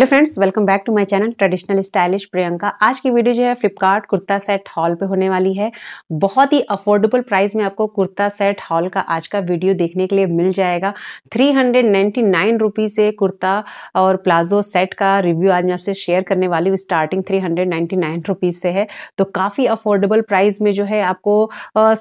hello friends welcome back to my channel traditional stylish Priyanka आज की video जो है फ्लिपकार्ट कुर्ता सेट हॉल पे होने वाली है बहुत ही अफोर्डेबल प्राइस में आपको कुर्ता सेट हॉल का आज का वीडियो देखने के लिए मिल जाएगा थ्री हंड्रेड से कुर्ता और प्लाजो सेट का रिव्यू आज मैं आपसे शेयर करने वाली हूँ स्टार्टिंग थ्री हंड्रेड से है तो काफ़ी अफोर्डेबल प्राइस में जो है आपको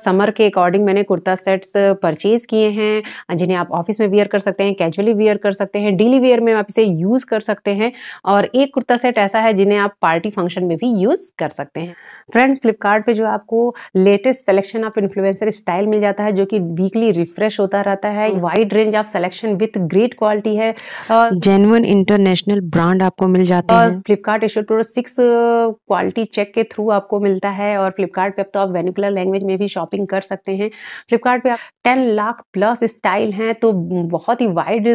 समर के अकॉर्डिंग मैंने कुर्ता सेट्स परचेज़ किए हैं जिन्हें आप ऑफिस में वियर कर सकते हैं कैजुअली वियर कर सकते हैं डेली वियर में आप इसे यूज़ कर सकते हैं हैं और एक कुर्ता सेट ऐसा है जिन्हें आप पार्टी फंक्शन में भी यूज़ कर सकते हैं फ्रेंड्स फ्लिपकार्ट जो आपको latest selection of influencer style मिल जाता है जो कि वीकली रिफ्रेश होता रहता है wide range of selection with great quality है जेनुअन इंटरनेशनल ब्रांड आपको मिल जाता है फ्लिपकार्ट इशोटोर सिक्स क्वालिटी चेक के थ्रू आपको मिलता है और फ्लिपकार्ट अब तो आप वेनिकुलर लैंग्वेज में भी शॉपिंग कर सकते हैं फ्लिपकार्ट पे आप टेन लाख प्लस स्टाइल हैं तो बहुत ही वाइड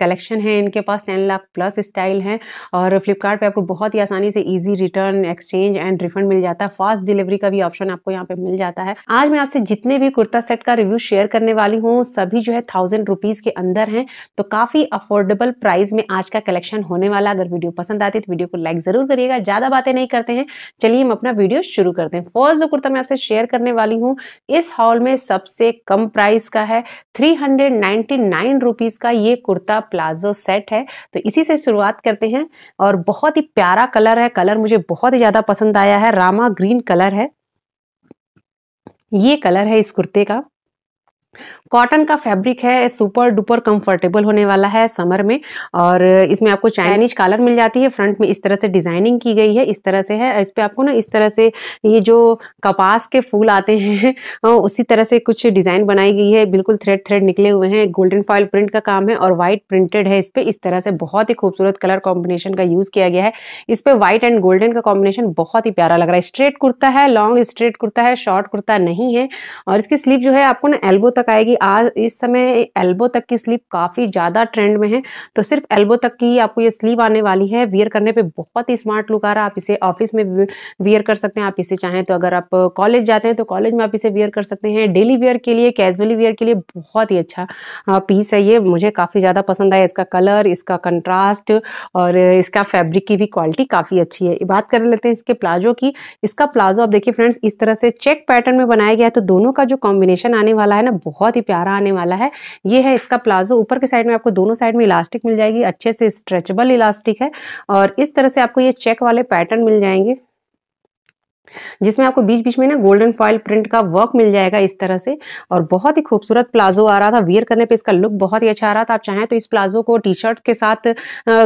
कलेक्शन है इनके पास टेन लाख प्लस स्टाइल हैं हैं और फ्लिपकार्ट आपको बहुत ही आसानी से easy return exchange and refund मिल जाता है फास्ट डिलीवरी का भी ऑप्शन आपको यहाँ पे मिल जाता है आज मैं आपसे जितने भी कुर्ता सेट का रिव्यू शेयर करने वाली हूँ सभी जो है थाउजेंड रुपीज़ के अंदर है तो काफ़ी अफोर्डेबल प्राइस में आज का कलेक्शन होने वाला अगर वीडियो पसंद आती है तो वीडियो को लाइक ज़रूर करिएगा ज़्यादा बातें नहीं करते हैं चलिए हम अपना वीडियो शुरू करते हैं फर्स्ट जो कुर्ता मैं आपसे शेयर करने वाली हूँ इस हॉल में सबसे कम प्राइस का है थ्री हंड्रेड का ये कुर्ता प्लाजो सेट है तो इसी से शुरुआत करते हैं और बहुत ही प्यारा कलर है कलर मुझे बहुत ही ज़्यादा पसंद आया है रामा ग्रीन कलर है ये कलर है इस कुर्ते का कॉटन का फैब्रिक है सुपर डुपर कंफर्टेबल होने वाला है समर में और इसमें आपको चाइनीज कॉलर मिल जाती है फ्रंट में इस तरह से डिजाइनिंग की गई है इस तरह से है इस पर आपको ना इस तरह से ये जो कपास के फूल आते हैं हाँ, उसी तरह से कुछ डिजाइन बनाई गई है बिल्कुल थ्रेड थ्रेड निकले हुए हैं गोल्डन फॉइल प्रिंट का काम है और व्हाइट प्रिंटेड है इस पर इस तरह से बहुत ही खूबसूरत कलर कॉम्बिनेशन का यूज किया गया है इस पर व्हाइट एंड गोल्डन का कॉम्बिनेशन बहुत ही प्यारा लग रहा है स्ट्रेट कुर्ता है लॉन्ग स्ट्रेट कुर्ता है शॉर्ट कुर्ता नहीं है और इसकी स्लीव जो है आपको ना एल्बो तक आएगी आज इस समय एल्बो तक की स्लीव काफ़ी ज़्यादा ट्रेंड में है तो सिर्फ एल्बो तक की आपको ये स्लीव आने वाली है वियर करने पे बहुत ही स्मार्ट लुक आ रहा है आप इसे ऑफिस में वियर कर सकते हैं आप इसे चाहें तो अगर आप कॉलेज जाते हैं तो कॉलेज में आप इसे वियर कर सकते हैं डेली वियर के लिए कैजुअली वियर के लिए बहुत ही अच्छा पीस है ये मुझे काफ़ी ज़्यादा पसंद आया इसका कलर इसका कंट्रास्ट और इसका फैब्रिक की भी क्वालिटी काफ़ी अच्छी है बात कर लेते हैं इसके प्लाजो की इसका प्लाजो आप देखिए फ्रेंड्स इस तरह से चेक पैटर्न में बनाया गया है तो दोनों का जो कॉम्बिनेशन आने वाला है ना बहुत ही प्यारा आने वाला है ये है इसका प्लाजो ऊपर के साइड में आपको दोनों साइड में इलास्टिक मिल जाएगी अच्छे से स्ट्रेचेबल इलास्टिक है और इस तरह से आपको ये चेक वाले पैटर्न मिल जाएंगे जिसमें आपको बीच बीच में ना गोल्डन फॉइल प्रिंट का वर्क मिल जाएगा इस तरह से और बहुत ही खूबसूरत प्लाजो आ रहा था वेयर करने पे इसका लुक बहुत ही अच्छा आ रहा था आप चाहें तो इस प्लाजो को टी शर्ट्स के साथ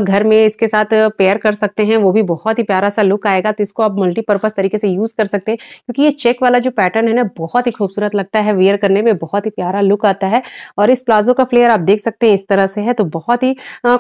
घर में इसके साथ पेयर कर सकते हैं वो भी बहुत ही प्यारा सा लुक आएगा तो इसको आप मल्टीपर्पज़ तरीके से यूज़ कर सकते हैं क्योंकि ये चेक वाला जो पैटर्न है ना बहुत ही खूबसूरत लगता है वेयर करने में बहुत ही प्यारा लुक आता है और इस प्लाजो का फ्लेयर आप देख सकते हैं इस तरह से है तो बहुत ही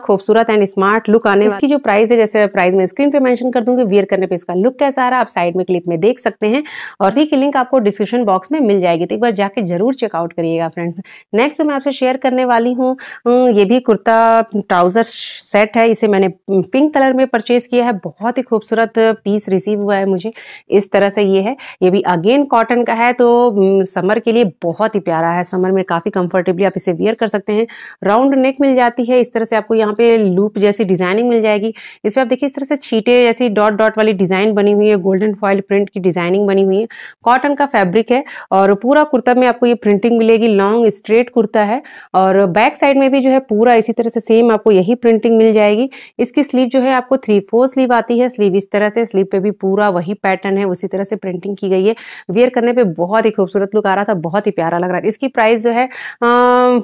खूबसूरत एंड स्मार्ट लुक आने इसकी जो प्राइस है जैसे प्राइस मैं स्क्रीन पर मैंशन कर दूंगी वियर करने पर इसका लुक कैसा आ रहा है आप साइड में क्लिप में देख सकते हैं और सभी की लिंक आपको डिस्क्रिप्शन बॉक्स में मिल जाएगी तो एक बार जाके जरूर चेकआउट करिएगा फ्रेंड्स नेक्स्ट मैं आपसे शेयर करने वाली हूँ हम्म, ये भी कुर्ता ट्राउज़र सेट है इसे मैंने पिंक कलर में परचेज़ किया है बहुत ही खूबसूरत पीस रिसीव हुआ है मुझे इस तरह से ये है ये भी अगेन कॉटन का है तो समर हम्म, के लिए बहुत ही प्यारा है समर में काफ़ी कंफर्टेबली आप इसे वियर कर सकते हैं राउंड नेक मिल जाती है इस तरह से आपको यहाँ पे लूप जैसी डिजाइनिंग मिल जाएगी इसमें आप देखिए इस तरह से छीटे जैसी डॉट डॉट वाली डिजाइन बनी हुई है गोल्डन फॉइल प्रिंट प्रिंट की डिजाइनिंग बनी हुई है कॉटन का फैब्रिक है और पूरा कुर्ता में आपको ये प्रिंटिंग मिलेगी लॉन्ग स्ट्रेट कुर्ता है और बैक साइड में भी जो है पूरा इसी तरह से सेम आपको यही प्रिंटिंग मिल जाएगी इसकी स्लीव जो है आपको थ्री फोर स्लीव आती है स्लीव इस तरह से स्लीव पे भी पूरा वही पैटर्न है उसी तरह से प्रिंटिंग की गई है वेयर करने पर बहुत ही खूबसूरत लुक आ रहा था बहुत ही प्यारा लग रहा था इसकी प्राइस जो है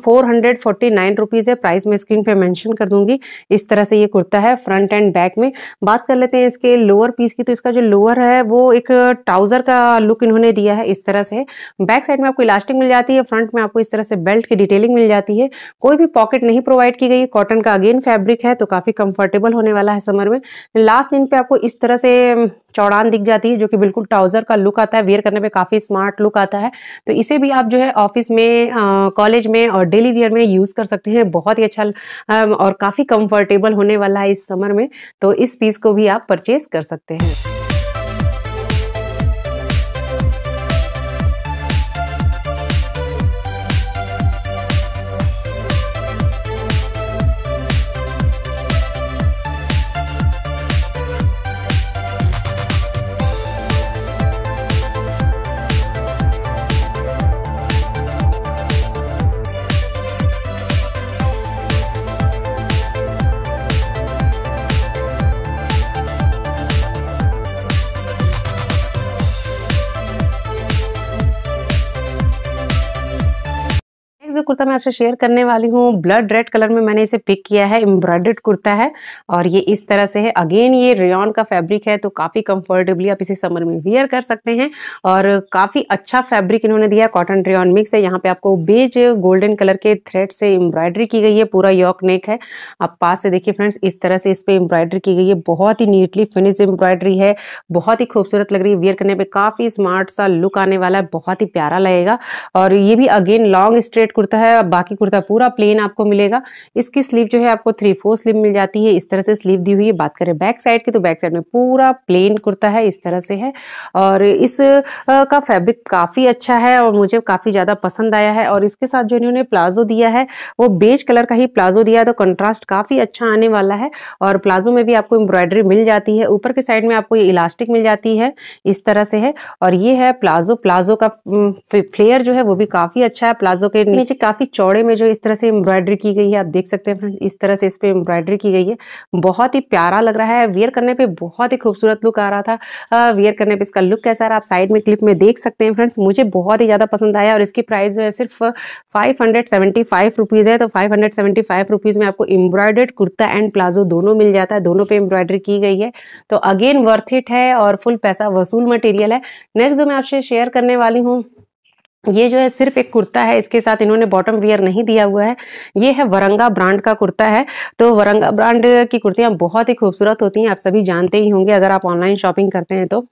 फोर हंड्रेड है प्राइस मैं स्क्रीन पर मैंशन कर दूंगी इस तरह से ये कुर्ता है फ्रंट एंड बैक में बात कर लेते हैं इसके लोअर पीस की तो इसका जो लोअर है वो एक एक ट्राउजर का लुक इन्होंने दिया है इस तरह से बैक साइड में आपको इलास्टिक मिल जाती है फ्रंट में आपको इस तरह से बेल्ट की डिटेलिंग मिल जाती है कोई भी पॉकेट नहीं प्रोवाइड की गई कॉटन का अगेन फैब्रिक है तो काफी कंफर्टेबल होने वाला है समर में लास्ट इन पे आपको इस तरह से चौड़ान दिख जाती है जो कि बिल्कुल ट्राउजर का लुक आता है वेयर करने में काफी स्मार्ट लुक आता है तो इसे भी आप जो है ऑफिस में कॉलेज में और डेली वेयर में यूज कर सकते हैं बहुत ही अच्छा और काफी कंफर्टेबल होने वाला है इस समर में तो इस पीस को भी आप परचेज कर सकते हैं कुर्ता मैं आपसे शेयर करने वाली हूँ ब्लड रेड कलर में मैंने इसे पिक किया है एम्ब्रॉयडर्ड कुर्ता है और ये इस तरह से है अगेन ये रेयन का फैब्रिक है तो काफ़ी कंफर्टेबली आप इसे समर में वियर कर सकते हैं और काफ़ी अच्छा फैब्रिक इन्होंने दिया कॉटन रेन मिक्स है यहाँ पे आपको बेज गोल्डन कलर के थ्रेड से एम्ब्रॉयडरी की गई है पूरा यॉक नेक है आप पास से देखिए फ्रेंड्स इस तरह से इस पर एम्ब्रॉयडरी की गई है बहुत ही नीटली फिनिश एम्ब्रॉयडरी है बहुत ही खूबसूरत लग रही है वेयर करने पर काफ़ी स्मार्ट सा लुक आने वाला है बहुत ही प्यारा लगेगा और ये भी again long straight kurta kurta है बाकी कुर्ता पूरा प्लेन आपको मिलेगा इसकी स्लीव जो है आपको थ्री फोर स्लीव मिल जाती है इस तरह से स्लीव दी हुई है बात करें बैक साइड की तो बैक साइड में पूरा प्लेन कुर्ता है इस तरह से है और इस का फैब्रिक काफ़ी अच्छा है और मुझे काफ़ी ज़्यादा पसंद आया है और इसके साथ जो इन्होंने प्लाजो दिया है वो बेज कलर का ही प्लाजो दिया है तो कंट्रास्ट काफ़ी अच्छा आने वाला है और प्लाजो में भी आपको एम्ब्रॉयडरी मिल जाती है ऊपर के साइड में आपको ये इलास्टिक मिल जाती है इस तरह से है और ये है प्लाजो प्लाजो का फ्लेयर जो है वो भी काफ़ी अच्छा है प्लाजो के नीचे काफ़ी चौड़े में जो इस तरह से एम्ब्रॉयडरी की गई है आप देख सकते हैं फ्रेंड इस तरह से इस पर एम्ब्रॉयडरी की गई है बहुत ही प्यारा लग रहा है वेयर करने पे बहुत ही खूबसूरत लुक आ रहा था वेयर करने पे इसका लुक कैसा रहा आप साइड में क्लिप में देख सकते हैं फ्रेंड्स मुझे बहुत ही ज़्यादा पसंद आया और इसकी प्राइस जो है सिर्फ फाइव हंड्रेड है तो फाइव हंड्रेड में आपको एम्ब्रॉयडर्ड कुर्ता एंड प्लाजो दोनों मिल जाता है दोनों पे एम्ब्रॉयडरी की गई है तो अगेन वर्थ इट है और फुल पैसा वसूल मटेरियल है नेक्स्ट जो मैं आपसे शेयर करने वाली हूँ ये जो है सिर्फ एक कुर्ता है इसके साथ इन्होंने बॉटम वियर नहीं दिया हुआ है ये है वरंगा ब्रांड का कुर्ता है तो वरंगा ब्रांड की कुर्तियाँ बहुत ही खूबसूरत होती हैं आप सभी जानते ही होंगे अगर आप ऑनलाइन शॉपिंग करते हैं तो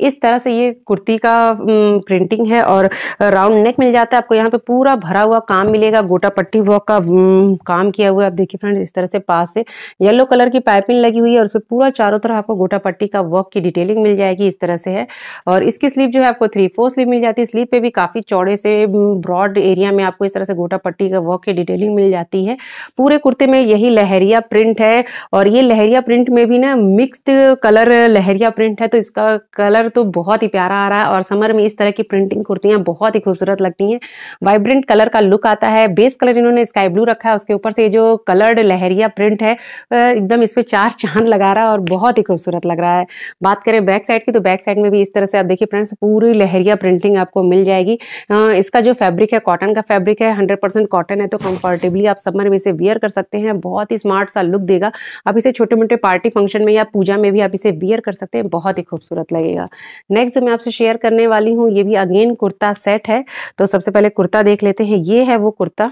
इस तरह से ये कुर्ती का प्रिंटिंग है और राउंड नेक मिल जाता है आपको यहाँ पे पूरा भरा हुआ काम मिलेगा गोटा पट्टी वर्क का काम किया हुआ है आप देखिए फ्रेंड इस तरह से पास से येलो कलर की पाइपिंग लगी हुई है और उसमें पूरा चारों तरफ आपको गोटा पट्टी का वर्क की डिटेलिंग मिल जाएगी इस तरह से है और इसकी स्लीप जो है आपको थ्री फोर स्लीप मिल जाती है स्लीव पे भी काफ़ी चौड़े से ब्रॉड एरिया में आपको इस तरह से गोटा पट्टी का वर्क की डिटेलिंग मिल जाती है पूरे कुर्ते में यही लहरिया प्रिंट है और ये लहरिया प्रिंट में भी ना मिक्सड कलर लहरिया प्रिंट है तो इसका कलर तो बहुत ही प्यारा आ रहा है और समर में इस तरह की प्रिंटिंग कुर्तियां बहुत ही खूबसूरत लगती हैं वाइब्रेंट कलर का लुक आता है बेस कलर इन्होंने स्काई ब्लू रखा है उसके ऊपर से ये जो कलर्ड लहरिया प्रिंट है एकदम इस पर चार चांद लगा रहा है और बहुत ही खूबसूरत लग रहा है बात करें बैक साइड की तो बैक साइड में भी इस तरह से आप देखिए फ्रेंड्स पूरी लहरिया प्रिंटिंग आपको मिल जाएगी इसका जो फैब्रिक है कॉटन का फैब्रिक है हंड्रेड कॉटन है तो कंफर्टेबली आप समर में इसे वियर कर सकते हैं बहुत ही स्मार्ट सा लुक देगा आप इसे छोटे मोटे पार्टी फंक्शन में या पूजा में भी आप इसे वियर कर सकते हैं बहुत ही खूबसूरत लगेगा लगेगा नेक्स्ट मैं आपसे शेयर करने वाली हूँ ये भी अगेन कुर्ता सेट है तो सबसे पहले कुर्ता देख लेते हैं ये है वो कुर्ता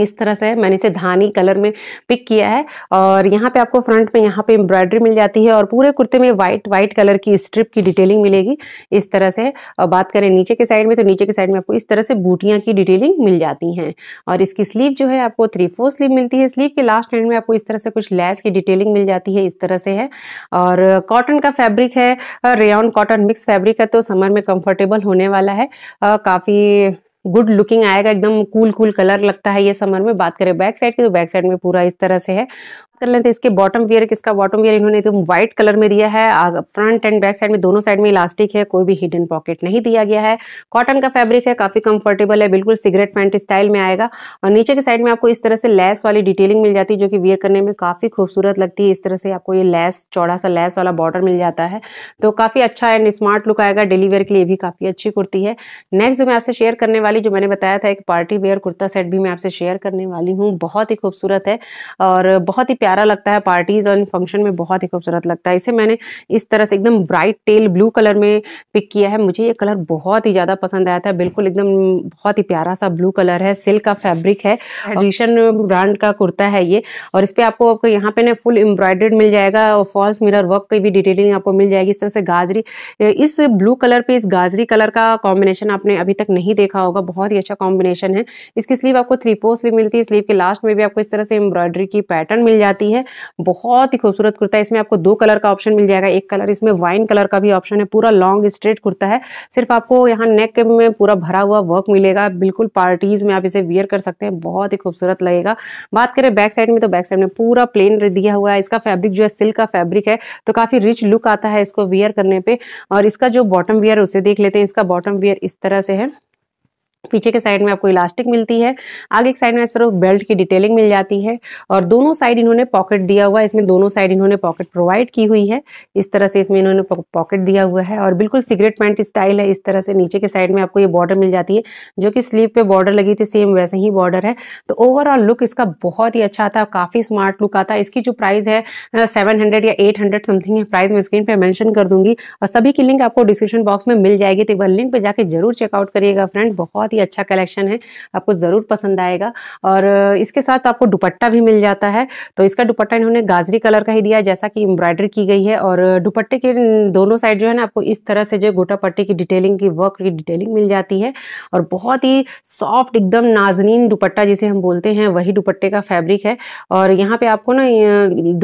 इस तरह से मैंने इसे धानी कलर में पिक किया है और यहाँ पे आपको फ्रंट में यहाँ पे एम्ब्रॉयडरी मिल जाती है और पूरे कुर्ते में वाइट वाइट कलर की स्ट्रिप की डिटेलिंग मिलेगी इस तरह से और बात करें नीचे के साइड में तो नीचे के साइड में आपको इस तरह से बूटियाँ की डिटेलिंग मिल जाती हैं और इसकी स्लीव जो है आपको थ्री फोर स्लीव मिलती है स्लीव के लास्ट एंड में आपको इस तरह से कुछ लैस की डिटेलिंग मिल जाती है इस तरह से है और कॉटन का फैब्रिक है रेयन कॉटन मिक्स फैब्रिक है तो समर में कम्फर्टेबल होने वाला है काफ़ी गुड लुकिंग आएगा एकदम कूल कूल कलर लगता है ये समर में बात करें बैक साइड की तो बैक साइड में पूरा इस तरह से है कर लेते हैं इसके बॉटम वियर किसका बॉटम वियर इन्होंने एकदम व्हाइट कलर में दिया है फ्रंट एंड बैक साइड में दोनों साइड में इलास्टिक है कोई भी हिडन पॉकेट नहीं दिया गया है कॉटन का फैब्रिक है काफी कंफर्टेबल है बिल्कुल सिगरेट पैंट स्टाइल में आएगा और नीचे के साइड में आपको इस तरह से लेस वाली डिटेलिंग मिल जाती है जो कि वियर करने में काफी खूबसूरत लगती है इस तरह से आपको ये लेस चौड़ा सा लेस वाला बॉर्डर मिल जाता है तो काफी अच्छा एंड स्मार्ट लुक आएगा डेली वेयर के लिए भी काफी अच्छी कुर्ती है नेक्स्ट जो मैं आपसे शेयर करने वाली जो मैंने बताया था एक पार्टी वेयर कुर्ता सेट भी मैं आपसे शेयर करने वाली हूँ बहुत ही खूबसूरत है और बहुत ही प्यार प्यारा लगता है पार्टीज और फंक्शन में बहुत ही खूबसूरत लगता है इसे मैंने इस तरह से एकदम ब्राइट टेल ब्लू कलर में पिक किया है मुझे ये कलर बहुत ही ज़्यादा पसंद आया था बिल्कुल एकदम बहुत ही प्यारा सा ब्लू कलर है सिल्क का फैब्रिक है एडिशन ब्रांड का कुर्ता है ये और इस पर आपको आपको यहाँ पे ना फुल एम्ब्रॉयडर्ड मिल जाएगा और फॉल्स मिरर वर्क की भी डिटेलिंग आपको मिल जाएगी इस तरह से गाजरी इस ब्लू कलर पे इस गाजरी कलर का कॉम्बिनेशन आपने अभी तक नहीं देखा होगा बहुत ही अच्छा कॉम्बिनेशन है इसकी स्लीव आपको थ्री पोस्ट भी मिलती है स्लीव के लास्ट में भी आपको इस तरह से एम्ब्रॉयडरी की पैटर्न मिल जाती आती है बहुत ही खूबसूरत कुर्ता है इसमें आपको दो कलर का ऑप्शन मिल जाएगा एक कलर इसमें वाइन कलर का भी ऑप्शन है पूरा लॉन्ग स्ट्रेट कुर्ता है सिर्फ आपको यहाँ नेक में पूरा भरा हुआ वर्क मिलेगा बिल्कुल पार्टीज में आप इसे वियर कर सकते हैं बहुत ही खूबसूरत लगेगा बात करें बैक साइड में तो बैक साइड में पूरा प्लेन दिया हुआ है इसका फैब्रिक जो है सिल्क का फैब्रिक है तो काफ़ी रिच लुक आता है इसको वियर करने पर और इसका जो बॉटम वियर उसे देख लेते हैं इसका बॉटम वियर इस तरह से है पीछे के साइड में आपको इलास्टिक मिलती है आगे के साइड में इस तरह बेल्ट की डिटेलिंग मिल जाती है और दोनों साइड इन्होंने पॉकेट दिया हुआ है इसमें दोनों साइड इन्होंने पॉकेट प्रोवाइड की हुई है इस तरह से इसमें इन्होंने पॉकेट दिया हुआ है और बिल्कुल सिगरेट पैंट स्टाइल है इस तरह से नीचे के साइड में आपको ये बॉर्डर मिल जाती है जो कि स्लीव पे बॉर्डर लगी थी सेम वैसे ही बॉर्डर है तो ओवरऑल लुक इसका बहुत ही अच्छा आता काफ़ी स्मार्ट लुक आता इसकी जो प्राइस है सेवन या एट समथिंग है प्राइस मैं स्क्रीन पर मैंशन कर दूंगी और सभी की लिंक आपको डिस्क्रिप्शन बॉक्स में मिल जाएगी तो एक बार लिंक पर जाकर जरूर चेकआउट करिएगा फ्रेंड बहुत ही अच्छा कलेक्शन है आपको ज़रूर पसंद आएगा और इसके साथ आपको दुपट्टा भी मिल जाता है तो इसका दुपट्टा इन्होंने गाजरी कलर का ही दिया है जैसा कि एम्ब्रॉयडरी की गई है और दुपट्टे के दोनों साइड जो है ना आपको इस तरह से जो गोटा पट्टी की डिटेलिंग की वर्क की डिटेलिंग मिल जाती है और बहुत ही सॉफ्ट एकदम नाजनीन दुपट्टा जिसे हम बोलते हैं वही दुपट्टे का फैब्रिक है और यहाँ पे आपको ना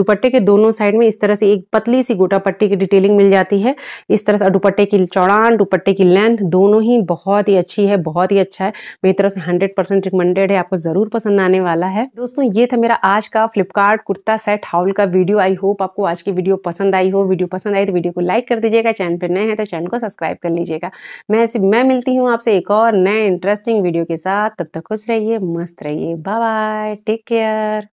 दुपट्टे के दोनों साइड में इस तरह से एक पतली सी गोटा पट्टी की डिटेलिंग मिल जाती है इस तरह से दुपट्टे की चौड़ान दुपट्टे की लेंथ दोनों ही बहुत ही अच्छी है बहुत ही अच्छा है मेरी तरफ से हंड्रेड परसेंट रिकमेंडेड है आपको ज़रूर पसंद आने वाला है दोस्तों ये था मेरा आज का फ्लिपकार्ट कुर्ता सेट हाउल का वीडियो आई होप आपको आज की वीडियो पसंद आई हो वीडियो पसंद आई तो वीडियो को लाइक कर दीजिएगा चैनल पर नए हैं तो चैनल को सब्सक्राइब कर लीजिएगा मैं मैं मिलती हूँ आपसे एक और नए इंटरेस्टिंग वीडियो के साथ तब तक खुश रहिए मस्त रहिए बाय बाय टेक केयर